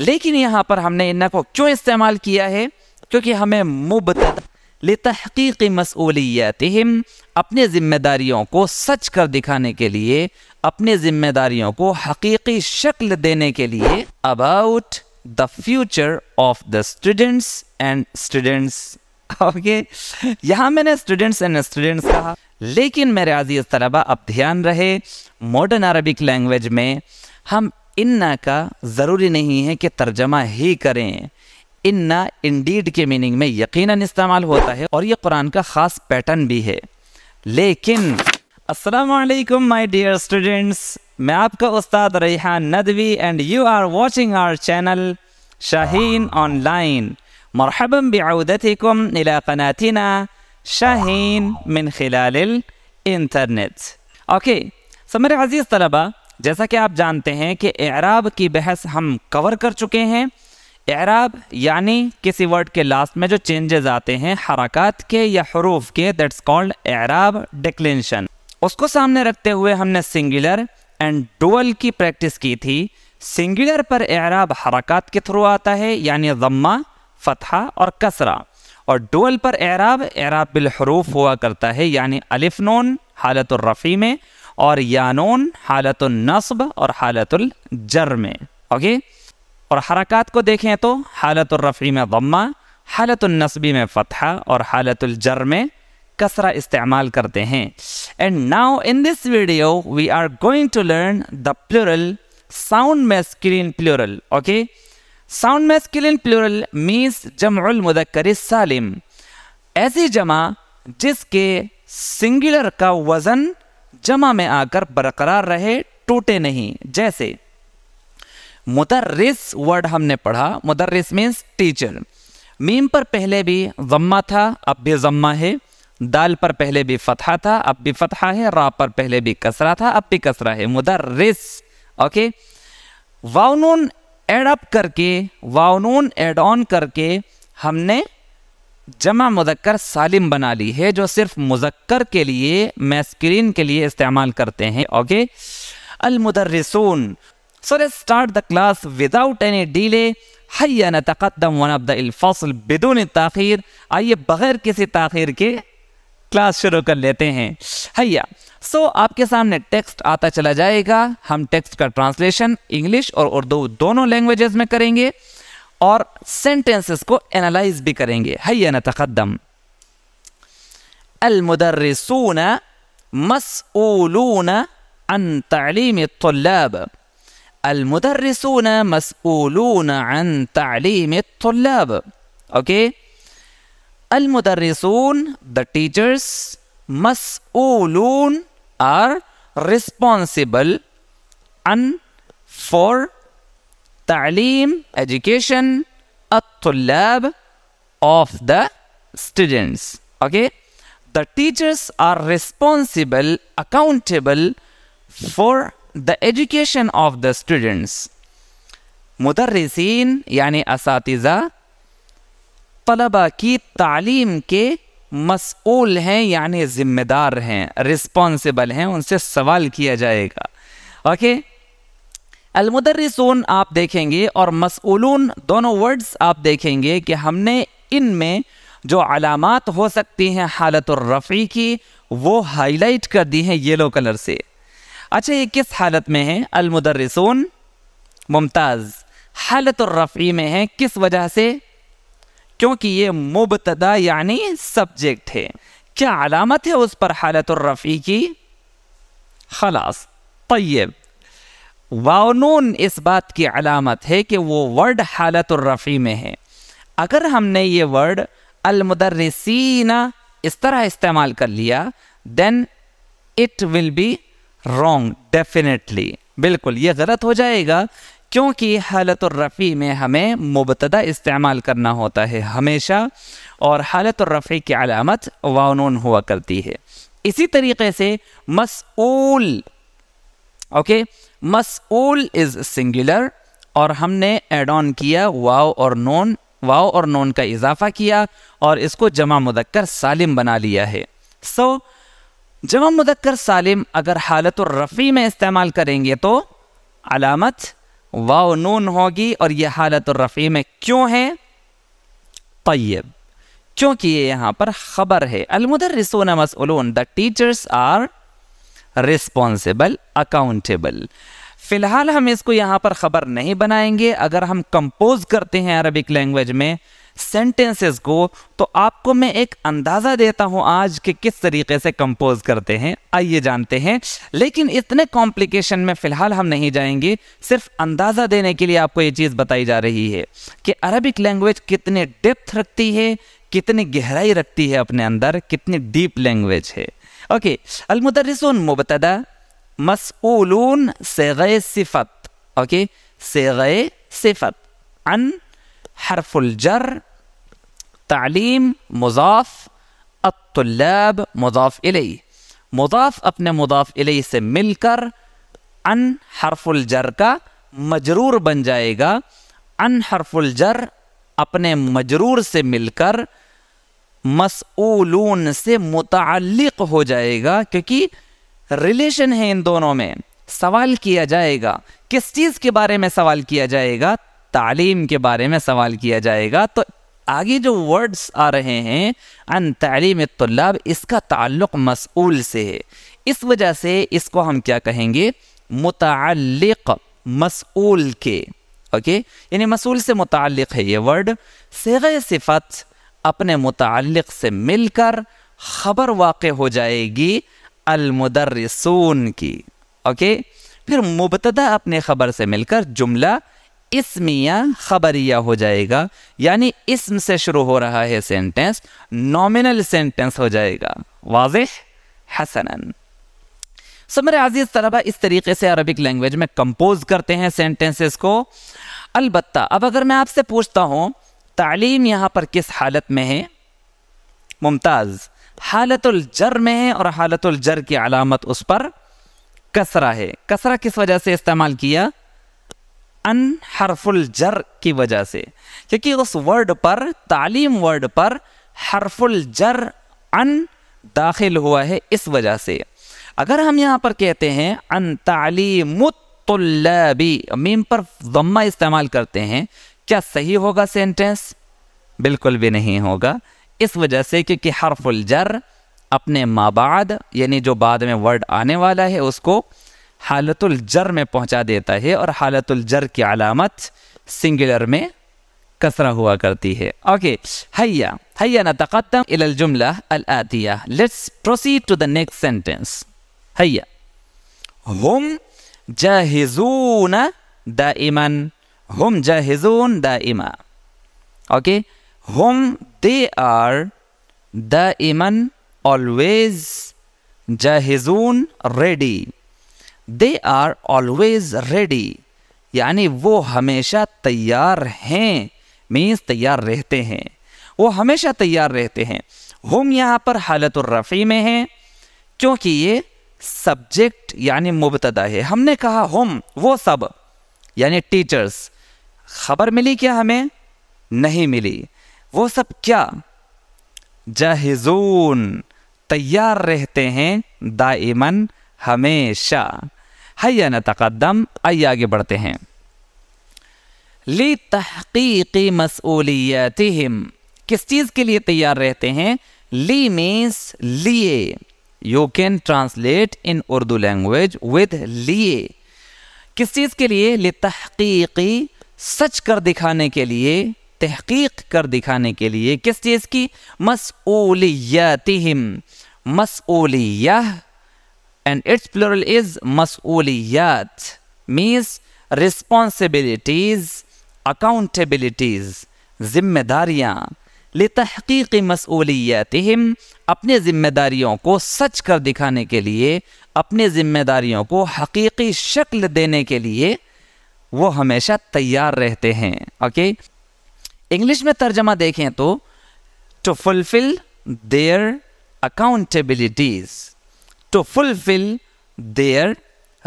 लेकिन यहाँ पर हमने इन को क्यों इस्तेमाल किया है क्योंकि हमें मुबत तहकी मसूलियात अपने ज़िम्मेदारियों को सच कर दिखाने के लिए अपने ज़िम्मेदारियों को हकीकी शक्ल देने के लिए about the future of the students and students okay यहाँ मैंने स्टूडेंट्स एंड स्टूडेंट्स कहा लेकिन मेरे आजीज़ तलबा अब ध्यान रहे मॉडर्न अरबिक लैंग्वेज में हम इन्ना का ज़रूरी नहीं है कि तर्जमा ही करें इन्ना इंडीड के मीनिंग में यकीनन इस्तेमाल होता है और यह कुरान का ख़ास पैटर्न भी है लेकिन असलकम माई डियर स्टूडेंट्स मैं आपका Ustad Rehan Nadvi and you are watching our channel Shaheen online मरहबम बियाउदतिकुम शाहीन मिन खिलाल इंटरनेट ओके सो मेरे अजीज़ तलबा जैसा कि आप जानते हैं कि एराब की बहस हम कवर कर चुके हैं एराब यानी किसी वर्ड के लास्ट में जो चेंजेस आते हैं हरकत के या हरूफ के दैट्स कॉल्ड एराब डिक्लेंशन उसको सामने रखते हुए हमने सिंगुलर एंड डुअल की प्रैक्टिस की थी सिंगुलर पर एराब हरकत के थ्रू आता है यानी जम्मा फतहा और कसरा और डुअल पर एराब एराब बिल हरूफ हुआ करता है यानी अलिफ नून हालत रफ़ी में और यानून हालतुलनसब और हालत जर में ओके और हरकत को देखें तो हालत में गम्मा हालतुलनसबी में फ़तहा और हालतुलजर में कसरा इस्तेमाल करते हैं and now in this video we are going to learn the plural sound masculine plural okay sound masculine plural means जमउल मुदक्कर सालिम ऐसी जमा जिसके सिंगुलर का वज़न जमा में आकर बरकरार रहे टूटे नहीं जैसे मुदर्रिस वर्ड हमने पढ़ा मुदर्रिस मीन्स टीचर मीम पर पहले भी जम्मा था अब भी जम्मा है दाल पर पहले भी फतहा था अब भी फतहा है रा पर पहले भी कसरा था अब भी कसरा है मुदर्रिस ओके वाउनून एड अप करके वाउनून एड ऑन करके हमने जमा मुजक्कर सालिम बना ली है जो सिर्फ मुजक्कर के लिए मैस्क्रीन के लिए इस्तेमाल करते हैं ओके अलमुदर्रसून so let's start the class without any delay हैया नतकदम वन अब फसल बिदून ताखिर आइए बगैर किसी ताखिर के क्लास शुरू कर लेते हैं हैया सो so, आपके सामने टेक्स्ट आता चला जाएगा हम टेक्स्ट का ट्रांसलेशन इंग्लिश और उर्दू दोनों लैंग्वेजेस में करेंगे और सेंटेंसेस को एनालाइज भी करेंगे है نتقدم المدرسون مسؤولون عن تعليم الطلاب المدرسون مسؤولون عن تعليم الطلاب اوكي المدرسون the teachers مسئولون are responsible and for तालीम एजुकेशन अब of the students okay the teachers are responsible accountable for the education of the students मुदरसिन यानी इस तलबा की तालीम के मसूल हैं यानी ज़िम्मेदार हैं रिस्पॉन्सिबल हैं उनसे सवाल किया जाएगा ओके okay? अलमुदर्रिसून आप देखेंगे और मसूलून दोनों वर्ड्स आप देखेंगे कि हमने इन में जो अलामत हो सकती हैं हालत रफ़ी की वो हाईलाइट कर दी हैं येलो कलर से अच्छा ये किस हालत में है अलमुदर्रिसून मुमताज़ हालत रफ़ी में है किस वजह से क्योंकि ये मुबतदा यानी सब्जेक्ट है क्या अलामत है उस पर हालत रफ़ी की खलास तयब वाउनून इस बात की अलामत है कि वो वर्ड हालत रफ़ी में है अगर हमने ये वर्ड अलमदरसना इस तरह इस्तेमाल कर लिया then it will be wrong definitely बिल्कुल ये गलत हो जाएगा क्योंकि हालत रफ़ी में हमें मुबतदा इस्तेमाल करना होता है हमेशा और हालत रफ़ी की अलामत वानून हुआ करती है इसी तरीके से मसूल ओके मसूल इज सिंगुलर और हमने एड ऑन किया वाओ और नोन वाओ और नोन का इजाफा किया और इसको जमा मुदक्कर सालिम बना लिया है सो so, जमा मुदक्कर सालिम अगर हालत रफ़ी में इस्तेमाल करेंगे तो अलामत वाओ नून होगी और यह हालत रफ़ी में क्यों है तयब क्योंकि ये यहाँ पर ख़बर है अलमदरसून मसलून the teachers are responsible accountable फिलहाल हम इसको यहाँ पर ख़बर नहीं बनाएंगे अगर हम कंपोज करते हैं अरबिक लैंग्वेज में सेंटेंसेस को तो आपको मैं एक अंदाज़ा देता हूँ आज के किस तरीके से कंपोज करते हैं आइए जानते हैं लेकिन इतने कॉम्प्लिकेशन में फ़िलहाल हम नहीं जाएंगे सिर्फ अंदाज़ा देने के लिए आपको ये चीज़ बताई जा रही है कि अरबिक लैंग्वेज कितने डेप्थ रखती है कितनी गहराई रखती है अपने अंदर कितनी डीप लैंग्वेज है اوكي المدرسون مبتدا مسؤولون صيغه صفات اوكي صيغه صفات عن حرف الجر تعليم مضاف الطلاب مضاف اليه مضاف اپنے مضاف کر से حرف الجر کا مجرور بن جائے گا जाएगा حرف الجر اپنے مجرور سے مل کر मसऊलून से मुतक हो जाएगा क्योंकि रिलेशन है इन दोनों में सवाल किया जाएगा किस चीज़ के बारे में सवाल किया जाएगा तालीम के बारे में सवाल किया जाएगा तो आगे जो वर्ड्स आ रहे हैं अन तालीम तलाब इसका ताल्लुक मसूल से है इस वजह से इसको हम क्या कहेंगे मुतक मसूल के ओके यानी मसूल से मुतक है ये वर्ड सेग सिफत अपने मुतल से मिलकर खबर वाक़ हो जाएगी अलमदरसून की ओके फिर मुबतदा अपने खबर से मिलकर जुमला इसमिया खबरिया हो जाएगा यानी इसम से शुरू हो रहा है सेंटेंस नॉमिनल सेंटेंस हो जाएगा वाज हसनन समर आजीज़ तलबा इस तरीके से अरबिक लैंग्वेज में कंपोज करते हैं सेंटेंसेस को अलबत्ता अब अगर मैं आपसे पूछता हूँ तालीम यहाँ पर किस हालत में है मुमताज़ हालतुलजर में है और हालतुलजर की अलामत उस पर कसरा है कसरा किस वजह से इस्तेमाल किया अन हरफुलजर की वजह से क्योंकि उस वर्ड पर तालीम वर्ड पर हरफुलजर अन दाखिल हुआ है इस वजह से अगर हम यहाँ पर कहते हैं अन तो मीम पर जम्मा इस्तेमाल करते हैं क्या सही होगा सेंटेंस बिल्कुल भी नहीं होगा इस वजह से क्योंकि हरफुल जर अपने माबाद यानी जो बाद में वर्ड आने वाला है उसको हालतुल जर में पहुंचा देता है और हालतुल जर की अलामत सिंगुलर में कसरा हुआ करती है ओके हैया हैया नतकदम इलल जुमला अल आतिया let's proceed to the next sentence हैया हुम जाहिजून दाइमन hum द इमा ओके whom दे आर द इमन always jahizun ready they are always ready यानी वो हमेशा तैयार हैं मीन्स तैयार रहते हैं वो हमेशा तैयार रहते हैं हम यहाँ पर हालत रफ़ी में हैं क्योंकि ये सब्जेक्ट यानी मुबतदा है हमने कहा हम वो सब यानी टीचर्स खबर मिली क्या हमें नहीं मिली वो सब क्या जहिजून तैयार रहते हैं दाइमन हमेशा हया न तकदम आइए आगे बढ़ते हैं ली तहकीकी मसूलियत किस चीज़ के लिए तैयार रहते हैं ली मीन्स लिए you can translate in Urdu language with लिए किस चीज़ के लिए ली तहकीकी सच कर दिखाने के लिए तहकीक कर दिखाने के लिए किस चीज़ की मसओलियातिम मसओलिया एंड इट्स प्लरल इज मसओलियात मीन्स रिस्पॉन्सिबिलिटीज अकाउंटेबिलिटीज जिम्मेदारियाँ लतहकीक मसओलियातिम अपने ज़िम्मेदारियों को सच कर दिखाने के लिए अपने ज़िम्मेदारियों को हकीकी शक्ल देने के लिए वो हमेशा तैयार रहते हैं ओके इंग्लिश में तर्जमा देखें तो to fulfil their accountabilities to fulfil their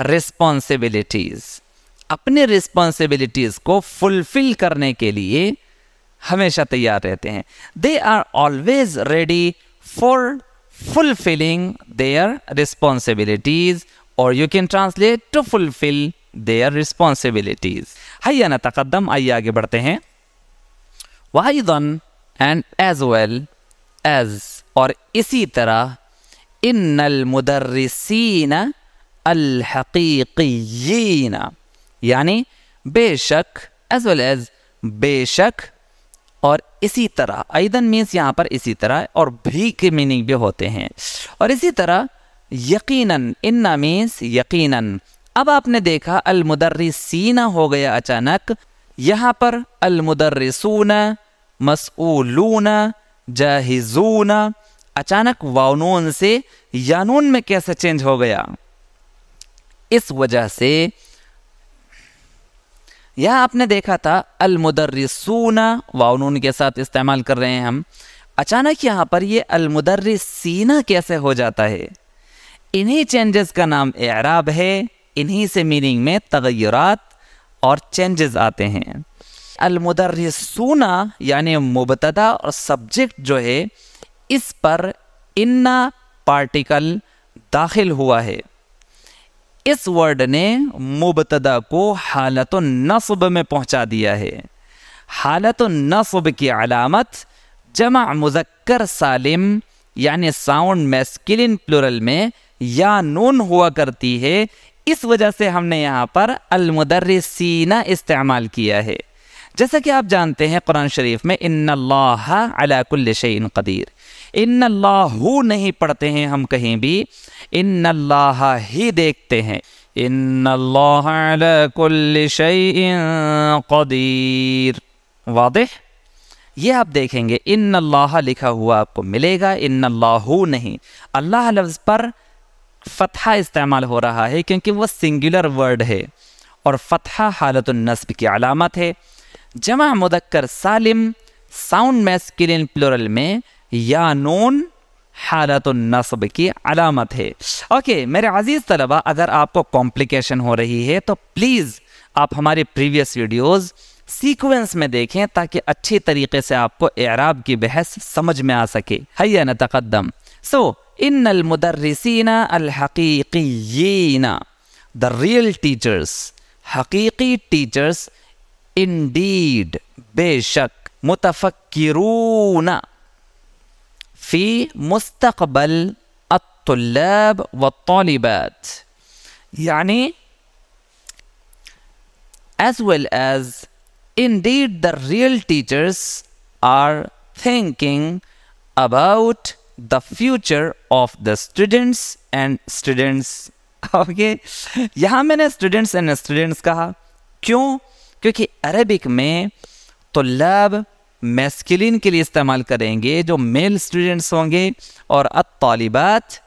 responsibilities अपने रिस्पॉन्सिबिलिटीज को फुलफिल करने के लिए हमेशा तैयार रहते हैं they are always ready for fulfilling their responsibilities और you can translate to fulfil their responsibilities आइए नतकदम आइए आगे बढ़ते हैं वाइदन एंड एज वेल एज और इसी तरह इन मुदर्रसिन अलहकीन यानी बेशक एज वेल एज बेशक और इसी तरह आइदन मीन्स यहाँ पर इसी तरह और भी के मीनिंग भी होते हैं और इसी तरह यकीनन इन्ना मीन्स यकीनन अब आपने देखा अलमुदर्रिसीना हो गया अचानक यहां पर अलमुदर्रिसूना मसूलूना जहिजूना अचानक वाउनून से यानून में कैसे चेंज हो गया इस वजह से यह आपने देखा था अलमुदर्रिसूना वाउनून के साथ इस्तेमाल कर रहे हैं हम अचानक यहां पर ये अलमुदर्रिसीना कैसे हो जाता है इन्हीं चेंजेस का नाम एराब है इन्हीं से मीनिंग में तगैरात और चेंजेस आते हैं अलमुदरसूना यानि मुबतदा और सब्जेक्ट जो है इस पर इन्ना पार्टिकल दाखिल हुआ है इस वर्ड ने मुबतदा को हालत नसब में पहुंचा दिया है हालत नसब की अलामत जमा मुजक्कर सालिम यानि साउंड मैस्किलिन प्लुरल में या नून हुआ करती है इस वजह से हमने यहाँ पर सीना इस्तेमाल किया है जैसा कि आप जानते हैं कुरान शरीफ में इन अलाकुल्लिशन कदीर इन नहीं पढ़ते हैं हम कहीं भी इन अल्लाह ही देखते हैं इन अलाकुल्लिशन कदीर वाद ये आप देखेंगे इन अल्लाह लिखा हुआ आपको मिलेगा इन अल्लाहू नहीं अल्लाह लफ्ज़ पर फ़तहा इस्तेमाल हो रहा है क्योंकि वह सिंगुलर वर्ड है और फ़तहा हालत नस्ब की अलामत है जमा मुदक्कर सालिम साउंड मैस्किलिन प्लूरल में या नून हालत नस्ब की अलामत है ओके मेरे अजीज़ तलबा अगर आपको कॉम्प्लिकेशन हो रही है तो प्लीज़ आप हमारे प्रीवियस वीडियोज सीक्वेंस में देखें ताकि अच्छे तरीके से आपको एराब की बहस समझ में आ सके है या न तकदम सो so, إن المدرسين الحقيقيين the real teachers حقيقي teachers indeed بشك متفكرون في مستقبل الطلاب والطالبات يعني as well as indeed the real teachers are thinking about the future of the students and students okay यहाँ मैंने स्टूडेंट्स एंड स्टूडेंट्स कहा क्यों क्योंकि अरेबिक में तो लब मैस्किलिन के लिए इस्तेमाल करेंगे जो मेल स्टूडेंट्स होंगे और अतालिबात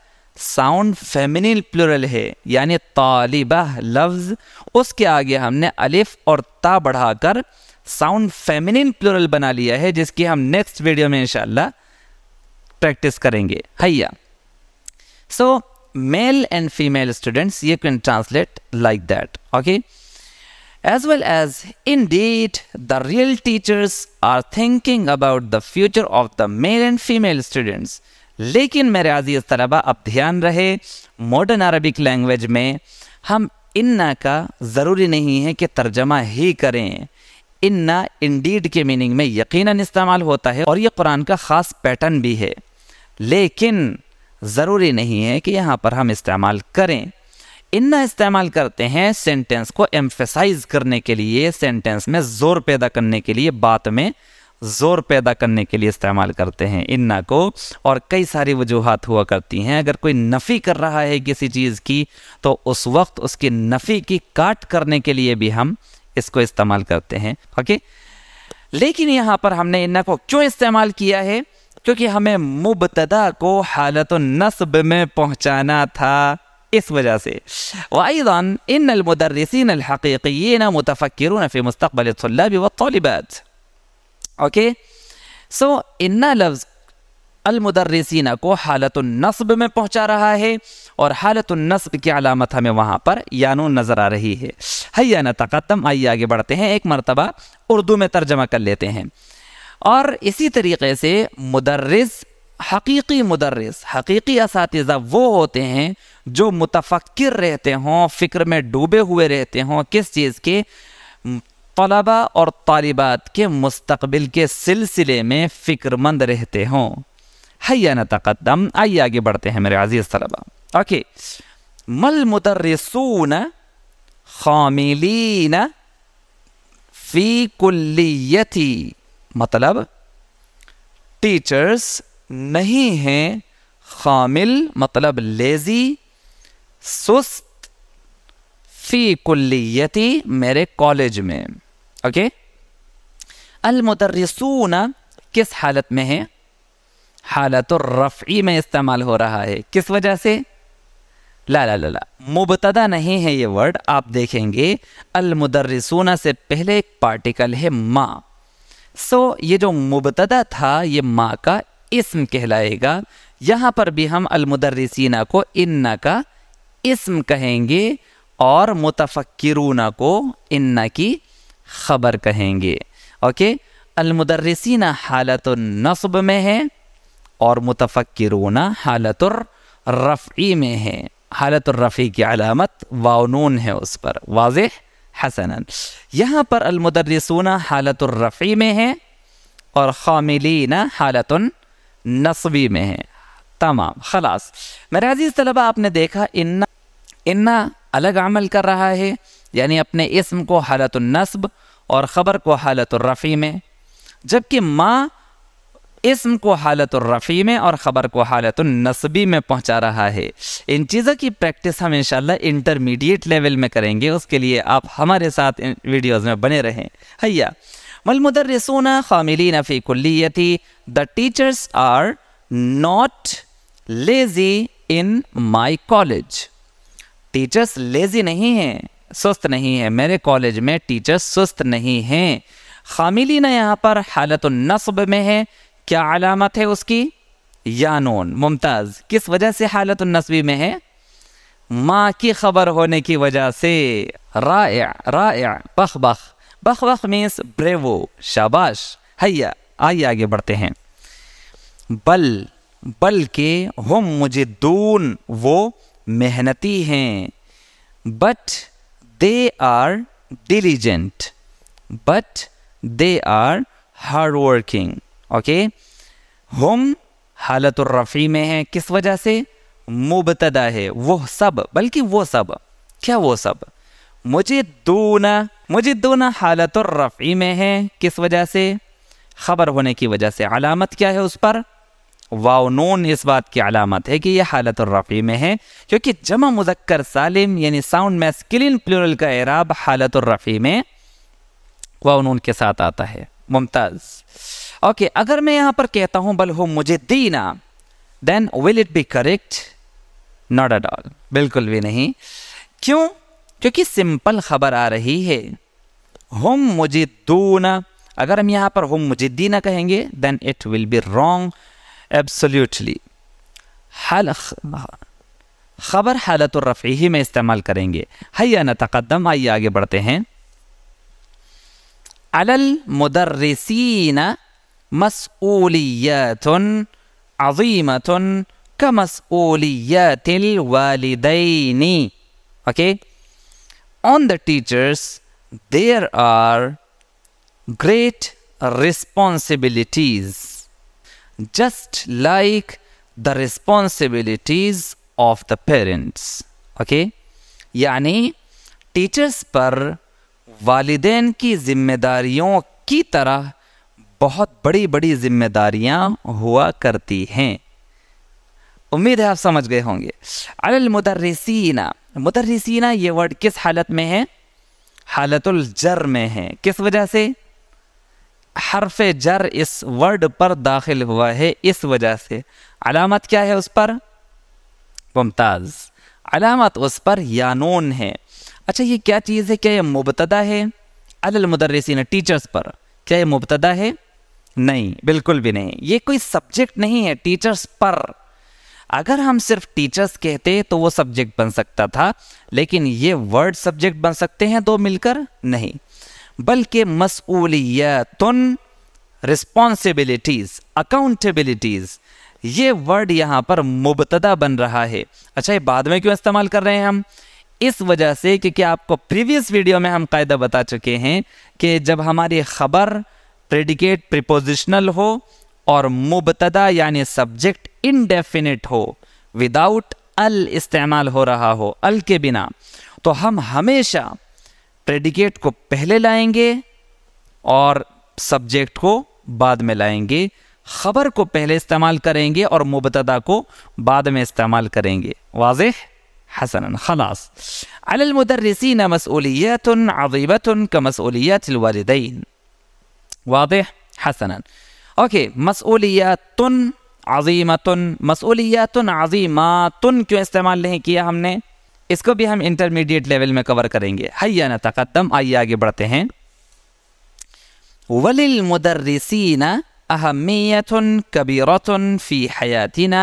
साउंड फेमिनिन प्लूरल है यानी तालिबा लफ्ज़ उसके आगे हमने अलिफ और ता बढ़ाकर साउंड फेमिनिन प्लूरल बना लिया है जिसकी हम नेक्स्ट वीडियो में इंशाल्लाह प्रैक्टिस करेंगे हैया so male and female students you can translate like that okay as well as indeed the real teachers are thinking about the future of the male and female students लेकिन मेरे इस तलबा अब ध्यान रहे modern Arabic language में हम इन्ना का ज़रूरी नहीं है कि तर्जमा ही करें इन्ना इंडीड के मीनिंग में यकीनन इस्तेमाल होता है और ये कुरान का ख़ास पैटर्न भी है लेकिन ज़रूरी नहीं है कि यहाँ पर हम इस्तेमाल करें इन्ना इस्तेमाल करते हैं सेंटेंस को एम्फेसाइज करने के लिए सेंटेंस में ज़ोर पैदा करने के लिए बात में ज़ोर पैदा करने के लिए इस्तेमाल करते हैं इन्ना को और कई सारी वजूहत हुआ करती हैं अगर कोई नफ़ी कर रहा है किसी चीज़ की तो उस वक्त उसकी नफ़ी की काट करने के लिए भी हम इसको इस्तेमाल करते हैं ओके लेकिन यहाँ पर हमने इन्ना को क्यों इस्तेमाल किया है क्योंकि हमें मुबतदा को हालत नस्ब में पहुंचाना था इस वजह से वाइदान इन अलमदरसिन अलहकीन मुतफ़िर फ़ी मुस्तबल वलबात ओके सो इन लफ्ज़ अलमदरसिन को हालत नस्ब में पहुंचा रहा है और हालत नस्ब की अलामत हमें वहां पर यानो नज़र आ रही है हैया न आइए आगे बढ़ते हैं एक मरतबा उर्दू में तर्जमा कर लेते हैं और इसी तरीके से मदरस हकीकी मदरस हकीकी इस वो होते हैं जो मुतफ़क्र रहते हों फ़िक्र में डूबे हुए रहते हों किस चीज़ के तलबा और तालिबात के मुस्तबिल के सिलसिले में फ़िक्रमंद रहते हों हया न तकदम आइए आगे बढ़ते हैं मेरे अजीज़ तलबा ओके मल मुदर्रसून खामिलीन फ़ी कुल्लियती मतलब टीचर्स नहीं हैं खामिल मतलब लेजी सुस्त फी कुल्लियती मेरे कॉलेज में ओके अलमदरसून किस हालत में है हालत रफ़ी में इस्तेमाल हो रहा है किस वजह से ला ला ला ला मुबतदा नहीं है ये वर्ड आप देखेंगे अलमदरसूना से पहले एक पार्टिकल है माँ सो ये जो मुबतदा था ये माँ का इसम कहलाएगा यहाँ पर भी हम अलमुदर्रसीना को इन्ना का इसम कहेंगे और मुतफ़क्रूना को इन्ना की खबर कहेंगे ओके अलमुदर्रसीना हालत नस्ब में है और मुतफ़क्रूना हालत रफ़ी में है हालत रफ़ी की अलामत वाउनून है उस पर वाज हसन यहाँ पर हालत रफ़ी में है और खामिलीन हालत नस्बी में है तमाम खलास मेरा अजीज़ तलबा आपने देखा इन्ना इन्ना अलग अमल कर रहा है यानी अपने इसम को हालत नस्ब और ख़बर को हालत रफ़ी में जबकि माँ इसम को हालत रफ़ी में और ख़बर को हालत नस्बी में पहुंचा रहा है इन चीज़ों की प्रैक्टिस हम इन इंटरमीडिएट लेवल में करेंगे उसके लिए आप हमारे साथ वीडियोज़ में बने रहें हैया मलमदरसून खामिलीन फ़ी कुल्लियती the teachers are not lazy in my college teachers lazy नहीं हैं सुस्त नहीं है मेरे कॉलेज में टीचर्स सुस्त नहीं हैं ना यहाँ पर हालत नस्ब में है क्या अलामत है उसकी या नून मुमताज़ किस वजह से हालत नस्बी में है माँ की खबर होने की वजह से राय राय बख बख बख बख मीन्स ब्रेवो शाबाश हैया आइए आगे बढ़ते हैं बल बल के हम मुझे दून वो मेहनती हैं but they are diligent but they are hard working okay okay? हम हालत रफ़ी में है किस वजह से मुबतदा है वो सब बल्कि वो सब क्या वो सब मुझे दूना मुझे दोना हालत रफ़ी में है किस वजह से ख़बर होने की वजह से अलामत क्या है उस पर वाव नून इस बात की अलामत है कि यह हालत रफ़ी में है क्योंकि जमा मुजक्कर सालिम यानी साउंड मैस्किलिन प्लूरल का एराब हालत रफ़ी में वाव नून के साथ आता है मुमताज़ ओके अगर मैं यहां पर कहता हूं बल हो मुझे दीना then will it be correct not at all बिल्कुल भी नहीं क्यों क्योंकि सिंपल खबर आ रही है हम मुझे दूना अगर हम यहां पर हम मुझे दीना कहेंगे then it will be wrong absolutely हल खबर हालत रफ़ी ही में इस्तेमाल करेंगे हैया न तकदम आइए आगे बढ़ते हैं अलल मुदर्रसीना مسؤوليات عظيمة كمسؤوليات الوالدين okay on the teachers there are great responsibilities just like the responsibilities of the parents okay यानी टीचर्स पर वालदेन की जिम्मेदारियों की तरह बहुत बड़ी बड़ी जिम्मेदारियां हुआ करती हैं उम्मीद है आप समझ गए होंगे अलमदरसीना मुदरसीना ये वर्ड किस हालत में है हालतुल जर में है किस वजह से हरफ जर इस वर्ड पर दाखिल हुआ है इस वजह से अलामत क्या है उस पर मुमताज़ अलामत उस पर यानून है अच्छा ये क्या चीज़ है क्या ये मुबतदा है अलमदरसिन टीचर्स पर क्या ये मुबतदा है नहीं बिल्कुल भी नहीं ये कोई सब्जेक्ट नहीं है टीचर्स पर अगर हम सिर्फ टीचर्स कहते तो वो सब्जेक्ट बन सकता था लेकिन ये वर्ड सब्जेक्ट बन सकते हैं दो मिलकर नहीं बल्कि मसूलियत रिस्पॉन्सिबिलिटीज अकाउंटेबिलिटीज ये वर्ड यहाँ पर मुबतदा बन रहा है अच्छा ये बाद में क्यों इस्तेमाल कर रहे हैं हम इस वजह से क्योंकि आपको प्रीवियस वीडियो में हम कायदा बता चुके हैं कि जब हमारी खबर प्रेडिकेट प्रिपोजिशनल हो और मुबतदा यानी सब्जेक्ट इनडेफिनिट हो विदाउट अल इस्तेमाल हो रहा हो अल के बिना तो हम हमेशा प्रेडिकेट को पहले लाएंगे और सब्जेक्ट को बाद में लाएंगे खबर को पहले इस्तेमाल करेंगे और मुबतदा को बाद में इस्तेमाल करेंगे वाज हसन खलास अलमदरसिन मसूलियत अजीबत का मसूलियत वालदेन واضح حسنا اوكي مسؤوليات عظيمه مسؤوليات عظيمه کیوں استعمال نہیں کیا ہم نے اس کو بھی ہم انٹرمیڈیٹ لیول میں کور کریں گے حیا نتقدم آئیے آگے بڑھتے ہیں وللمدرسین اهميه كبيره في حياتنا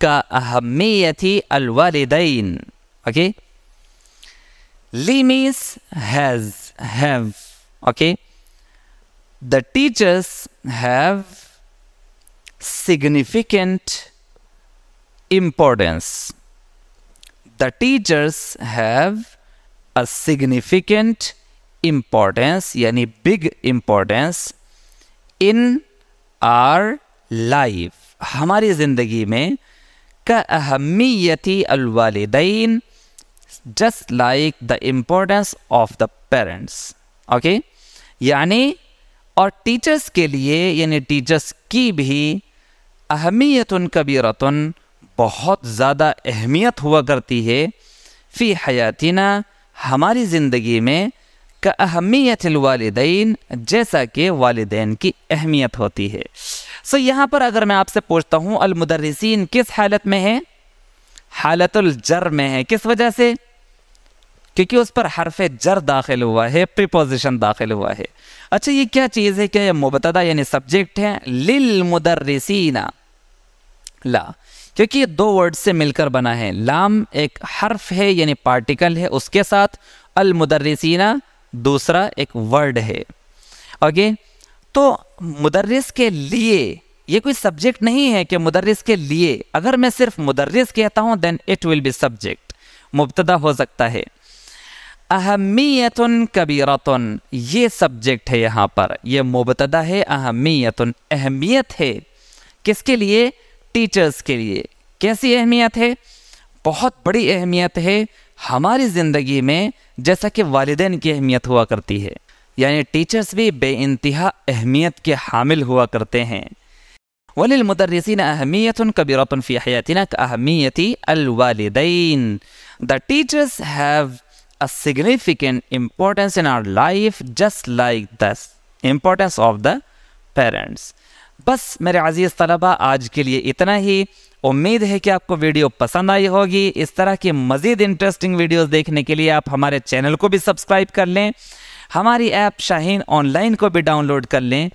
كاهميه الوالدين اوكي okay. ليميس has have okay okay. the teachers have significant importance. The teachers have a significant importance, yani big importance in our life. हमारी ज़िंदगी में का अहमियती अलवालदैन just like the importance of the parents. Okay? yani. और teachers के लिए यानी टीचर्स की भी अहमियत रतन बहुत ज़्यादा अहमियत हुआ करती है फ़ी हयातना हमारी ज़िंदगी में का अहमियत वालदेन जैसा कि वालदेन की अहमियत होती है सो यहाँ पर अगर मैं आपसे पूछता हूँ अलमदरसिन किस हालत में है हालतुलजर में है किस वजह से क्योंकि उस पर हरफ जर दाखिल हुआ है प्रिपोजिशन दाखिल हुआ है अच्छा ये क्या चीज़ है क्या मुबतदा यानी सब्जेक्ट है लिल मुदर्रसीना ला क्योंकि ये दो वर्ड से मिलकर बना है लाम एक हर्फ है यानी पार्टिकल है उसके साथ अल मुदर्रसीना दूसरा एक वर्ड है ओके तो मुदर्रिस के लिए ये कोई सब्जेक्ट नहीं है कि मुदर्रिस के लिए अगर मैं सिर्फ मुदर्रिस कहता हूँ then it will be subject मुबतदा हो सकता है अहमियत कबीरत ये सब्जेक्ट है यहाँ पर यह मुबतदा है अहमियत अहमियत है किसके लिए टीचर्स के लिए कैसी अहमियत है बहुत बड़ी अहमियत है हमारी ज़िंदगी में जैसा कि वालदेन की अहमियत हुआ करती है यानी टीचर्स भी बे इंतहा अहमियत के हामिल हुआ करते हैं वलिलमदरसिन अहमियत कबीरतन फ़ी हयातना का अहमियती अलवालदेन the teachers have a significant importance in our life just like the importance of the parents. बस मेरे अजीज़ तलबा आज के लिए इतना ही उम्मीद है कि आपको वीडियो पसंद आई होगी इस तरह की मज़ीद इंटरेस्टिंग वीडियोस देखने के लिए आप हमारे चैनल को भी सब्सक्राइब कर लें हमारी ऐप शाहीन ऑनलाइन को भी डाउनलोड कर लें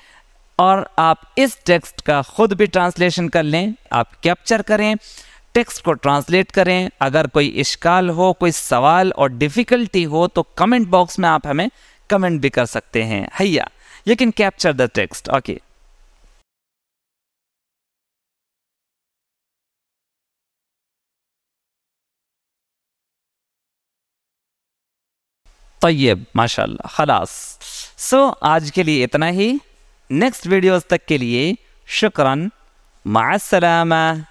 और आप इस टेक्स्ट का ख़ुद भी ट्रांसलेशन कर लें आप कैप्चर करें टेक्स्ट को ट्रांसलेट करें अगर कोई इश्काल हो कोई सवाल और डिफ़िकल्टी हो तो कमेंट बॉक्स में आप हमें कमेंट भी कर सकते हैं हैया you can capture the text okay तय्यब माशाल्लाह खलास सो so, आज के लिए इतना ही नेक्स्ट वीडियोस तक के लिए शुक्रन सलामा